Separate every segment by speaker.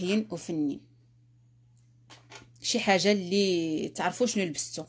Speaker 1: هين وفني شي حاجه اللي تعرفوا شنو لبستو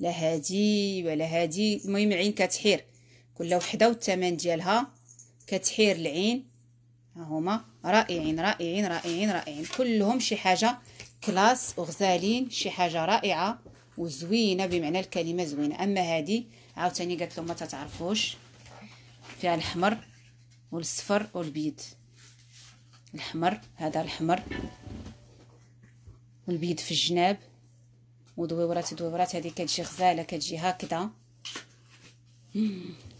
Speaker 1: لا هادي ولا هادي المهم العين كتحير كل وحده والثمن ديالها كتحير العين ها هما رائعين رائعين رائعين رائعين كلهم شي حاجه كلاس وغزالين شي حاجه رائعه وزوينه بمعنى الكلمه زوينه اما هادي عاوتاني قالت لهم ما تتعرفوش فيها الاحمر والصفر والبيض الحمر هذا الحمر والبيض في الجناب ودويورات دويورات هذه كتجي غزاله كتجي هكذا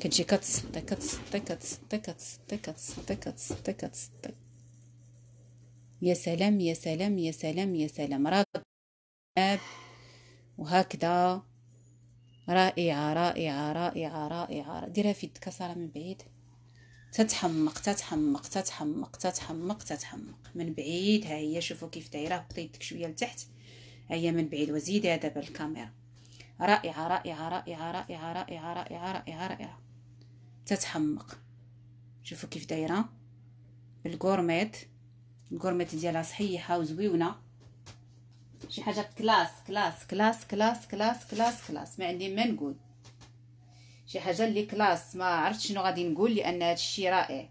Speaker 1: كتجي كتس كتصدي كتصدي كتصدي كتصدي كتصدي كتصدي يا سلام يا سلام يا سلام يا سلام راه وهكذا رائعه رائعه رائعه رائعه ديرها في الكسره من بعيد تتحمق تتحمق تتحمق تتحمق تتحمق من بعيد ها هي شوفوا كيف دايره بطيت يدك شويه لتحت ها هي من بعيد وزيد دابا الكاميرا رائعه رائعه رائعه رائعه رائعه رائعه رائعه رائعه تتحمق شوفوا كيف دايره بالكورميت الكورميت ديالها صحيحه وزويونه شي حاجه كلاس كلاس كلاس كلاس كلاس كلاس كلاس ما عندي ما نقول شي حاجه اللي كلاس ما عرفتش شنو غادي نقول لان هذا الشيء رائع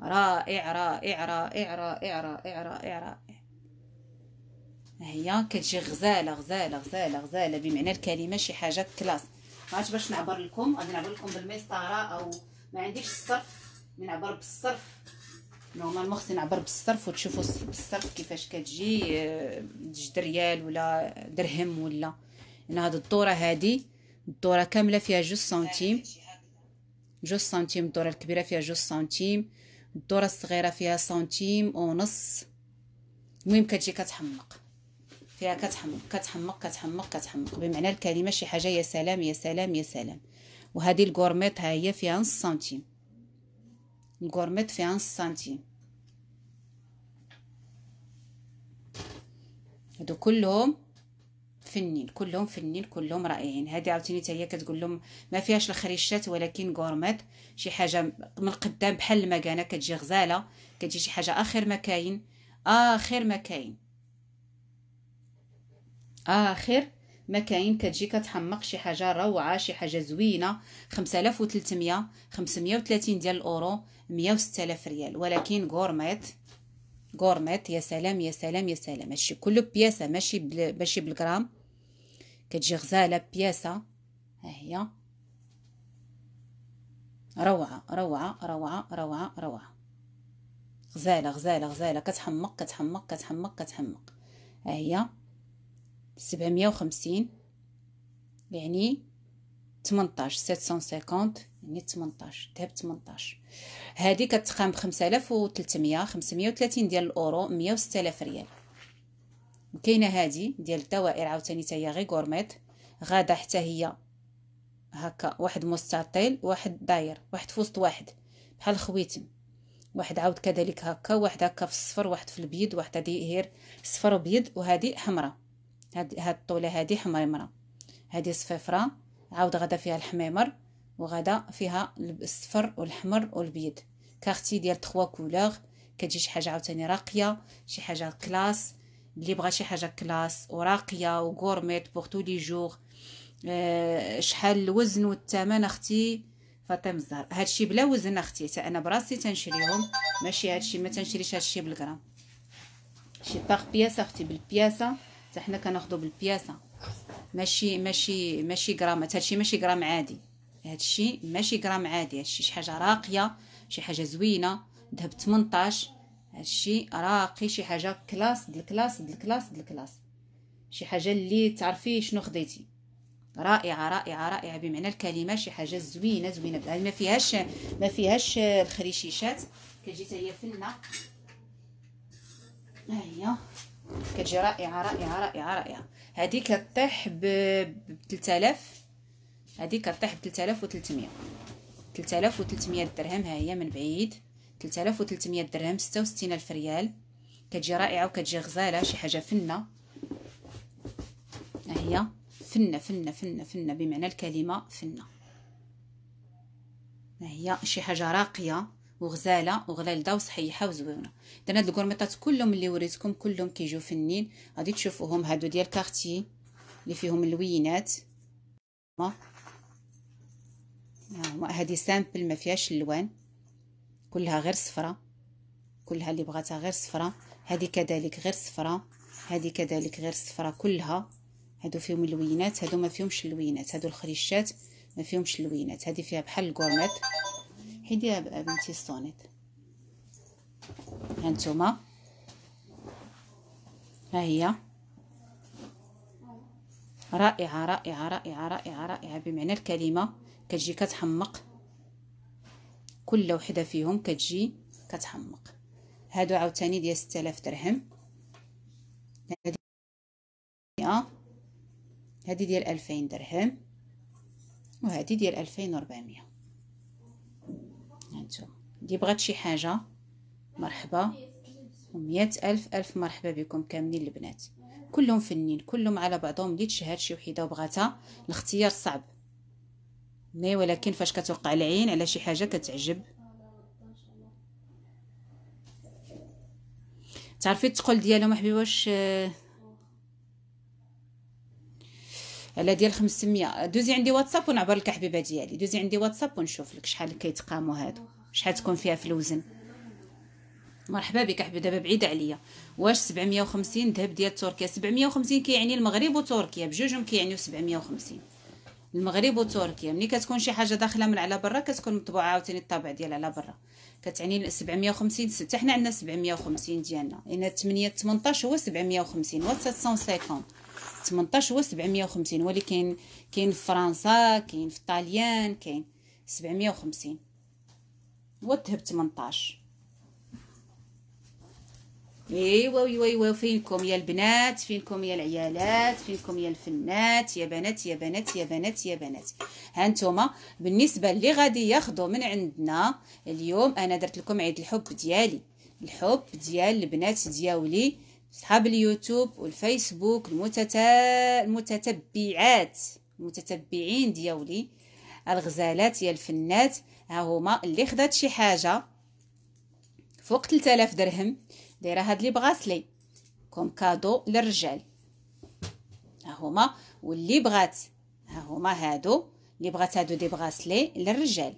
Speaker 1: رائع رائع رائع رائع رائع رائع رائع هي كتجي غزاله غزاله غزاله غزاله بمعنى الكلمه شي حاجه كلاس ما عرفتش باش نعبر لكم غادي نعبر لكم بالمسطره او ما عنديش الصرف نعبر بالصرف نورمالمون خصني نعبر بالصرف وتشوفوا بالصرف كيفاش كتجي آه، دج ريال ولا درهم ولا انا هاد الدوره هادي الدورة كاملة فيها جوج سنتيم جوج سنتيم الدورة الكبيرة فيها جوج سنتيم الدورة الصغيرة فيها سنتيم ونص المهم كتجي كتحمق فيها كتحمق كتحمق كتحمق كتحمق بمعنى الكلمة شي حاجة يا سلام يا سلام يا سلام وهذه الكورميط ها هي فيها نص سنتيم الكورميط فيها نص سنتيم هادو كلهم فنين كلهم فنين كلهم رائعين هذه عاوتاني حتى هي كتقول لهم ما فيهاش الخريشات ولكن غورميت شي حاجه من قدام بحال المكانه كتجي غزاله كتجي شي حاجه اخر ما كاين اخر ما كاين اخر ما كاين كتجي كتحمق شي حاجه روعه شي حاجه زوينه 5300 530 ديال الاورو 106000 ريال ولكن غورميت غورميت يا سلام يا سلام يا سلام هادشي كله بياسه ماشي ماشي بالغرام كتجي غزاله بياسه ها هي روعه روعه روعه روعه روعه غزاله غزاله غزاله كتحمق كتحمق كتحمق كتحمق ها هي 750 يعني 18 750 يعني 18 ذهب 18 هذه كتقام ب 5300 530 ديال الاورو 106000 ريال كاينه هادي ديال الدوائر عاوتاني حتى هي غير غورميت غاده حتى هي هكا واحد مستطيل واحد داير واحد في وسط واحد بحال خويتم واحد عاود كذلك هكا واحد هكا في الصفر واحد في البيض واحد هادي هير صفر وبيض وهادي حمراء هاد هاد الطوله هادي حميمره هادي صفيفره عاود غدا فيها الحميمر وغدا فيها الصفر والحمر والبيض كارتي ديال 3 كولور كتجي شي حاجه عاوتاني راقيه شي حاجه كلاس اللي بغى شي حاجه كلاس وراقيه وغورميت بوغ تو لي جوغ شحال الوزن والثمن اختي فاطمه الزهر هادشي بلا وزن اختي حتى انا براسي تنشريهم ماشي هادشي ما تنشريش هادشي بالغرام شي باغ بياسه اختي بالبياسه حتى حنا كناخذو بالبياسه ماشي ماشي ماشي غرامات هادشي ماشي غرام عادي هادشي ماشي غرام عادي هادشي شي حاجه راقيه شي حاجه زوينه ذهب 18 هادشي راقي شي حاجه كلاس د الكلاس د الكلاس د الكلاس شي حاجه اللي تعرفي شنو خديتي رائعه رائعه رائعه بمعنى الكلمه شي حاجه زوينه زوينه ما فيهاش ما فيهاش الخريشيشات كتجي حتى هي فنه ها هي كتجي رائعه رائعه رائعه رائعه هذه كطيح ب 3000 هذه كطيح ب 3300 3300 درهم ها هي من بعيد 3300 درهم الف ريال كتجي رائعه وكتجي غزاله شي حاجه فنه ها هي فنه فنه فنه فنه بمعنى الكلمه فنه ها هي شي حاجه راقيه وغزاله وغلالده وصحيحه وزوينه درنا هاد الكورميطات كلهم اللي وريتكم كلهم كيجيو فنين غادي تشوفوهم هادو ديال كارتي اللي فيهم اللوينات هما هادي سامبل ما فيهاش اللوان كلها غير صفرة كلها اللي بغاتها غير صفرة هذه كذلك غير صفرة هذه كذلك غير صفرة كلها هادو فيهم اللوينات هادو ما فيهمش اللوينات هادو الخريشات ما فيهمش اللوينات هذه فيها بحال الكورميت حيديها بنتي الصونيط هانتوما ها هي رائعه رائعه رائعه رائعه رائعه بمعنى الكلمه كتجي كتحمق كل وحده فيهم كتجي كتحمق هادو عاوتاني ديال 6000 درهم هادي هادي ديال 2000 درهم وهادي ديال 2400 هانتوما لي بغات شي حاجه مرحبا ومية ألف ألف مرحبا بكم كاملين البنات كلهم فنين كلهم على بعضهم اللي تشهد شي وحده وبغاتها الاختيار صعب مي ولكن فاش كتوقع العين على شي حاجه كتعجب تعرفي الثقل ديالهم احبي واش آه، على ديال 500 دوزي عندي واتساب ونعبر لك حبيبه ديالي دوزي عندي واتساب ونشوف لك شحال كيتقاموا هادو شحال تكون فيها في الوزن مرحبا بك حبيبه دابا بعيده عليا واش 750 ذهب ديال تركيا 750 كيعني المغرب وتركيا بجوجهم كيعنيو 750 المغرب وتركيا ملي كتكون شي حاجه داخله من على برا كتكون مطبوعه عاوتاني الطابع ديال على برا كتعني 750 حتى حنا عندنا 750 ديالنا هنا 8 18 هو 750 و 750 18 هو 750 ولكن كاين في فرنسا كاين في الطاليان كاين 750 والذهب 18 ايوا ايوا ايوا فينكم يا البنات فينكم يا العيالات فينكم يا الفنات يا بنات يا بنات يا بنات يا بنات هانتوما بالنسبه اللي غادي ياخذوا من عندنا اليوم انا درت لكم عيد الحب ديالي الحب ديال البنات دياولي صحاب اليوتيوب والفيسبوك المتتا... المتتبعات المتتبعين دياولي الغزالات يا الفنات ها هما اللي خدات شي حاجه فوق 3000 درهم دايره هاد لي بغاسلي كوم كادو للرجال ها هما واللي بغات ها هما هادو اللي بغات هادو دي بغاسلي للرجال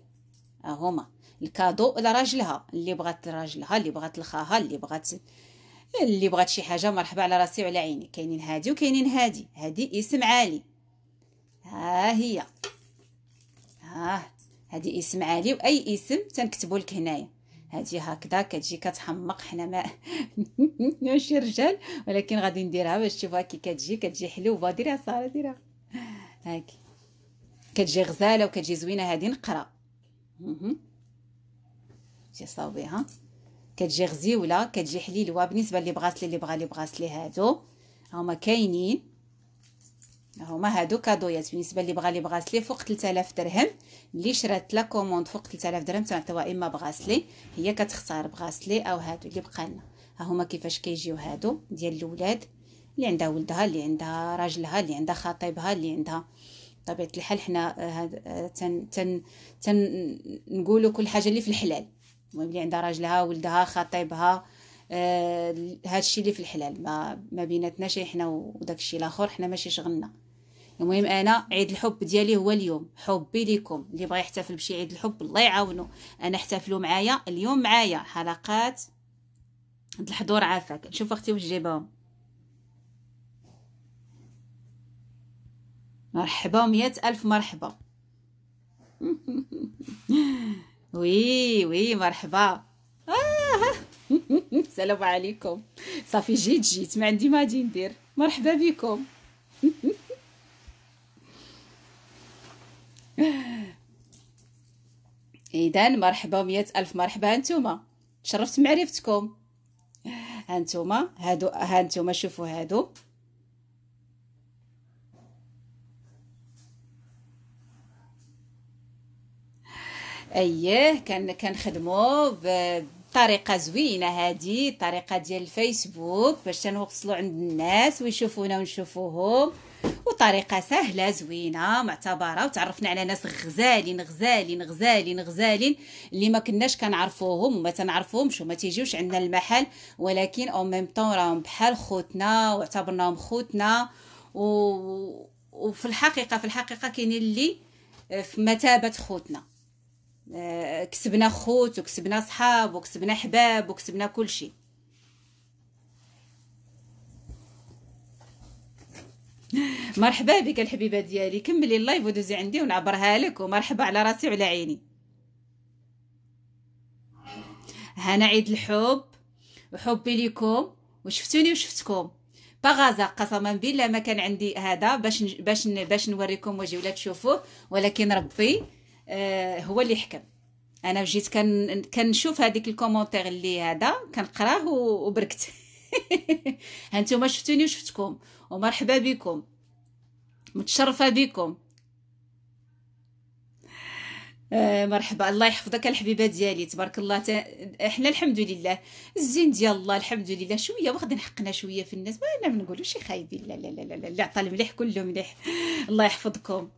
Speaker 1: ها هما الكادو لراجلها اللي بغات لراجلها اللي بغات لخاها اللي بغات اللي بغات شي حاجه مرحبا على راسي وعلى عيني كاينين هادي وكاينين هادي هادي اسم عالي ها هي ها هادي اسم عالي واي اسم تنكتبو لك هنايا هادي هكذا كتجي كتحمق حنا ما ماشي رجال ولكن غادي نديرها باش تشوفها كي كتجي كتجي حلوه ديريها ساره ديريها هاكي كتجي غزاله وكتجي زوينه هادي نقرا شي صاوبيها كتجي غزيوله كتجي حليلوه بالنسبه اللي بغات اللي بغا اللي بغات لي هادو هما كاينين هما هادو كادويات بالنسبه اللي بغى لي بغاسلي فوق 3000 درهم اللي شرات لا كوموند فوق 3000 درهم تعطيوها اما بغاسلي هي كتختار بغاسلي او هادو اللي بقى لنا ها هما كيفاش كيجيو هادو ديال الولاد اللي عندها ولدها اللي عندها راجلها اللي عندها خطيبها اللي عندها طبيعه الحال حنا آه، آه، تن تن تن نقولوا كل حاجه اللي في الحلال المهم اللي عندها راجلها ولدها خطيبها آه، هادشي اللي في الحلال ما ما بيناتناش حنا وداكشي الاخر حنا ماشي شغلنا المهم انا عيد الحب ديالي هو اليوم حبي ليكم اللي بغى يحتفل بشي عيد الحب الله يعاونو انا احتفلوا معايا اليوم معايا حلقات الحضور عافاك نشوف اختي واش جايبهم مرحبا مية ألف مرحبا وي وي مرحبا آه السلام عليكم صافي جيت جيت ما عندي ما غادي ندير مرحبا بكم اذا مرحبا مية الف مرحبا هانتوما تشرفت معرفتكم هانتوما هادو هانتوما شوفوا هادو اييه كان كنخدموا ب طريقه زوينه هذه طريقه ديال الفيسبوك باش تنوصلو عند الناس ويشوفونا ونشوفوهم وطريقه سهله زوينه معتبره وتعرفنا على ناس غزالين غزالين غزالين غزالين اللي ما كناش كنعرفوهم وما تنعرفوهمش وما تيجيوش عندنا المحل ولكن او ميم طون راهم بحال خوتنا واعتبرناهم خوتنا و... وفي الحقيقه في الحقيقه كاينين اللي آه، في متابه خوتنا آه، كسبنا خوت وكسبنا صحاب وكسبنا حباب وكسبنا كل شيء مرحبا بك الحبيبه ديالي كملي اللايف ودوزي عندي ونعبرها لك ومرحبا على راسي وعلى عيني هنا عيد الحب وحبي لكم وشفتوني وشفتكم بغازة قسما بالله ما كان عندي هذا باش باش باش نوريكم وجهي ولا تشوفوه ولكن ربي آه، هو اللي حكم انا جيت كان كنشوف هذيك الكومونتير اللي هذا كنقراه وبركت هانتوما شفتوني وشفتكم ومرحبا بكم متشرفه بكم آه مرحبا الله يحفظك الحبيبه ديالي تبارك الله ت... احنا الحمد لله الزين ديال الله الحمد لله شويه واخدين حقنا شويه في الناس ما انا ما نقولوش خايبين لا لا لا لا لا عطى المليح كله مليح الله يحفظكم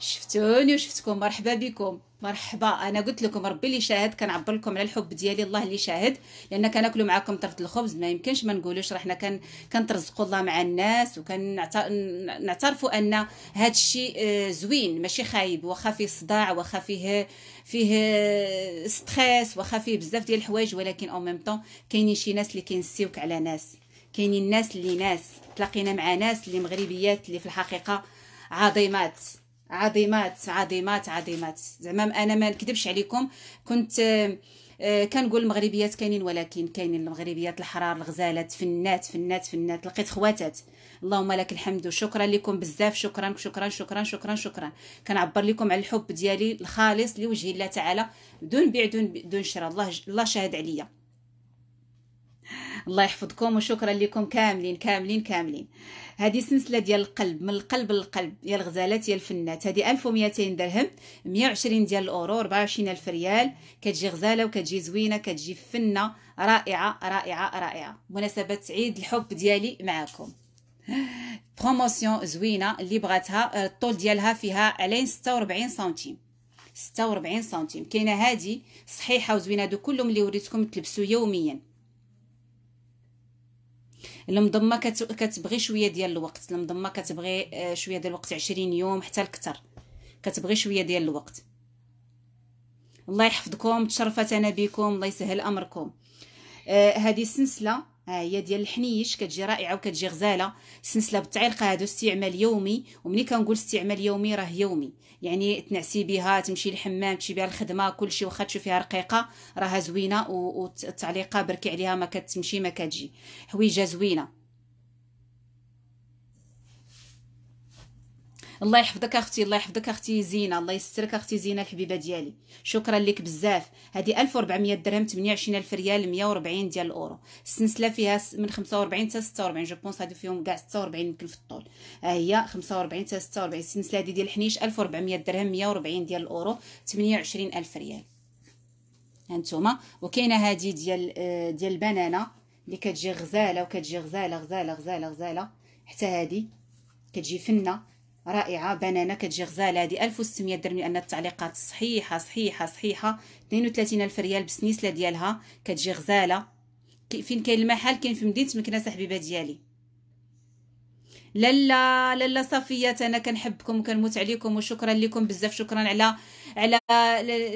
Speaker 1: شفتوني وشفتكم مرحبا بكم مرحبا انا قلت لكم ربي اللي شاهد كنعبر لكم على الحب ديالي الله اللي شاهد لان كناكلوا معاكم طرف الخبز ما يمكنش ما نقولوش حنا كان كنترزقوا الله مع الناس وكنعترفوا ان هذا الشيء آه، زوين ماشي خايب واخا فيه صداع واخا فيه فيه آه، ستريس واخا فيه بزاف ديال الحوايج ولكن او ميم طون كاينين شي ناس اللي كينسيوك على ناس كاينين ناس اللي ناس تلاقينا مع ناس اللي مغربيات اللي في الحقيقه عظيمات عظيمات عظيمات عظيمات زعما انا ما نكذبش عليكم كنت آه، كنقول المغربيات كاينين ولكن كاينين المغربيات الحرار الغزالات فنات فنات فنات لقيت خواتات اللهم لك الحمد وشكرا لكم بزاف شكرا شكرا شكرا شكرا شكرا كنعبر لكم على الحب ديالي الخالص لوجه الله تعالى دون بيع دون دون شراء الله الله شاهد عليا الله يحفظكم وشكرا لكم كاملين كاملين كاملين هذه سلسله ديال القلب من القلب للقلب يا الغزالات يا الفنات هذه 1200 درهم 120 ديال الاورو 24000 ريال كتجي غزاله وكتجي زوينه كتجي فنه رائعه رائعه رائعه مناسبه عيد الحب ديالي معكم بروموسيون زوينه اللي بغاتها آه، الطول ديالها فيها علين 46 سنتيم 46 سنتيم كاينه هذه صحيحه وزوينه هادو كلهم اللي وريتكم تلبسوا يوميا المضمه كتبغي شويه ديال الوقت المضمه كتبغي آه، شويه ديال الوقت 20 يوم حتى الكتر كتبغي شويه ديال الوقت الله يحفظكم تشرفت انا بكم الله يسهل امركم آه، هذه آه السلسله ها آه، هي ديال الحنيش كتجي رائعه وكتجي غزاله السنسله بالتعليق هادو استعمال يومي وملي كنقول استعمال يومي راه يومي يعني تنعسي بها تمشي للحمام تمشي بها الخدمه كلشي واخا تشوفيها رقيقه راها زوينه والتعليقه بركي عليها ما كتمشي ما كتجي حويجه زوينه الله يحفظك اختي الله يحفظك اختي زينه الله يسترك اختي زينه الحبيبه ديالي شكرا لك بزاف هذه 1400 درهم 28000 ريال 140 ديال الاورو السلسله فيها من 45 حتى 46 جو بونس هذه فيهم كاع 46 يمكن في الطول ها آه، هي 45 حتى 46 السلسله هذه ديال الحنيش 1400 درهم 140 ديال الاورو 28000 ريال هانتوما وكاينه هذه ديال آه، ديال البنانه اللي كتجي غزاله وكتجي غزاله غزاله غزاله غزاله حتى هذه كتجي فنه رائعه بنانه غزاله هذه 1600 درهم لان التعليقات صحيحه صحيحه صحيحه 32 الف ريال بالسنيسله ديالها كتجي غزاله فين كاين المحل كاين في مدينه مكناس حبيبه ديالي لالا لالا صفيه انا كنحبكم وكنموت عليكم وشكرا لكم بزاف شكرا على على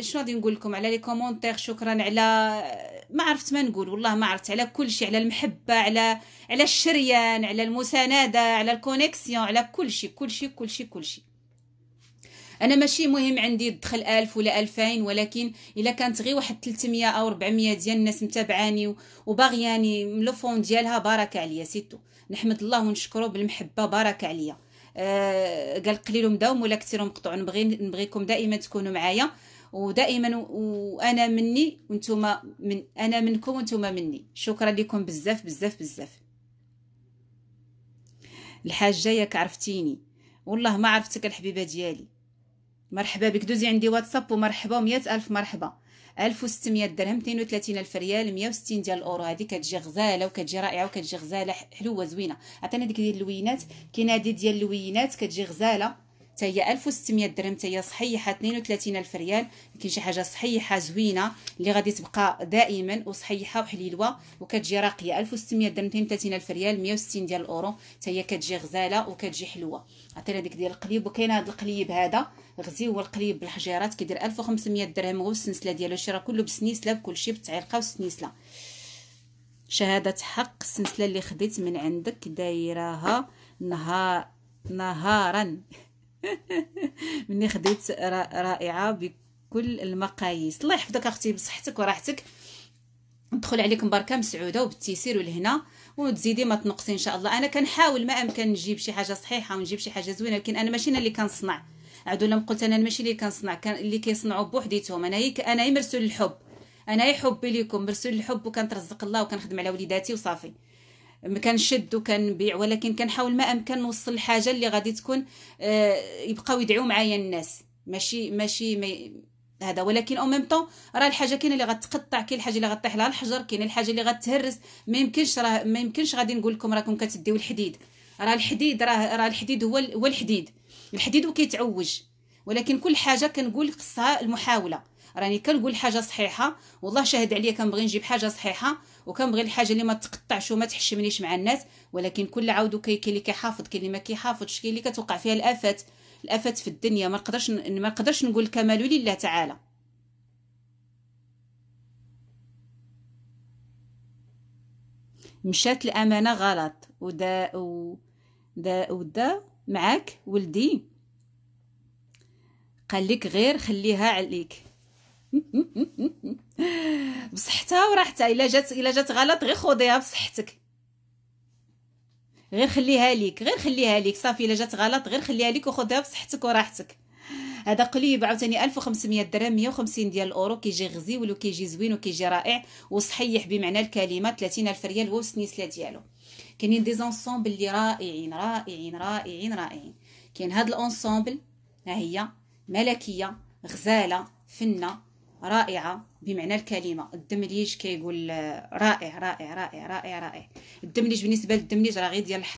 Speaker 1: شنو غادي نقول لكم على لي كومونتير شكرا على ما عرفت ما نقول والله ما عرفت على كل شيء على المحبه على على الشريان على المسانده على الكونيكسيون على كل شيء كل شيء كل شيء كل شيء انا ماشي مهم عندي دخل ألف ولا ألفين ولكن الا كانت غير واحد 300 او 400 ديال الناس متابعاني وباغياني لو فون ديالها بارك عليا سيتو نحمد الله ونشكره بالمحبه بركه عليا آه قال قليل مداوم ولا كثير مقطوع نبغي نبغيكم دائما تكونوا معايا ودائما وانا مني وانتم من انا منكم وانتم مني شكرا لكم بزاف بزاف بزاف الحاجه ياك عرفتيني والله ما عرفتك الحبيبه ديالي مرحبا بك دوزي عندي واتساب ومرحبا ومئة الف مرحبا 1600 درهم الف ريال 160 ديال الاورو هذه كتجي غزاله وكتجي رائعه وكتجي غزاله حلوه زوينه عطيني ديك ديال اللوينات كاينه هذه ديال اللوينات كتجي غزاله حتى هي 1600 درهم حتى هي صحيحه 32 الف ريال لكن شي حاجه صحيحه زوينه اللي غادي تبقى دائما وصحيحه وحليلوه وكتجي راقيه 1600 درهم 32 الف ريال 160 ديال الاورو حتى هي كتجي غزاله وكتجي حلوه عطينا ديك ديال القليب وكاين هذا القليب هذا غزي هو القليب بالحجيرات كيدير 1500 درهم هو السنسله ديالو الشرا كله بالسنسله بكلشي بالتعليقه والسنسله شهاده حق السنسله اللي خديت من عندك دايراها نهار نهارا مني خديت رائعه بكل المقاييس الله يحفظك اختي بصحتك وراحتك ندخل عليك مباركه مسعوده وبالتيسير والهنا وتزيدي ما تنقصي ان شاء الله انا كنحاول ما امكن نجيب شي حاجه صحيحه ونجيب شي حاجه زوينه ولكن انا ماشي انا اللي كنصنع عادو لما قلت انا ماشي اللي كنصنع كان اللي كيصنعوا بوحديتهم انا هيك انا مرسول الحب انا حبي ليكم مرسول الحب وكنترزق الله وكنخدم على وليداتي وصافي ما كنشد وكنبيع ولكن كنحاول ما امكن نوصل الحاجه اللي غادي تكون آه، يبقاو يدعيو معايا الناس ماشي ماشي مي هذا ولكن او ميم طون راه الحاجه كاينه اللي غتقطع كاين الحاجه اللي غطيح لها الحجر كاين الحاجه اللي غتهرس ما يمكنش راه ما يمكنش غادي نقول لكم راكم كتديو الحديد راه الحديد راه راه الحديد هو هو الحديد الحديد وكيتعوج ولكن كل حاجه كنقول خصها المحاوله راني كنقول حاجه صحيحه والله شاهد عليا كنبغي نجيب حاجه صحيحه وكنبغي الحاجه اللي ما تقطعش وما تحشمنيش مع الناس ولكن كل عود كاين اللي كيحافظ كاين اللي ما كيحافظش كاين اللي كتوقع فيها الافات الافات في الدنيا ما نقدرش ما نقدرش نقول الكمال لله تعالى مشات الامانه غلط ودا و دا ودا معاك ولدي قال لك غير خليها عليك بصحتها وراحتها الا جات الا جات غلط غير خديها بصحتك غير خليها ليك غير خليها ليك صافي الا جات غلط غير خليها ليك وخديها بصحتك وراحتك هذا قليب عاوتاني 1500 درهم 150 ديال الاورو كيجي غزيول وكيجي زوين وكيجي رائع وصحيح بمعنى الكلمه 30000 ريال هو السنيسله ديالو كاينين دي زونسومبل اللي رائعين رائعين رائعين رائعين كاين هاد الاونسومبل ها هي ملكيه غزاله فنه رائعة بمعنى الكلمة الدمليج كيقول آه، رائع رائع رائع رائع رائع الدمليج بالنسبة للدمليج راه غير ديال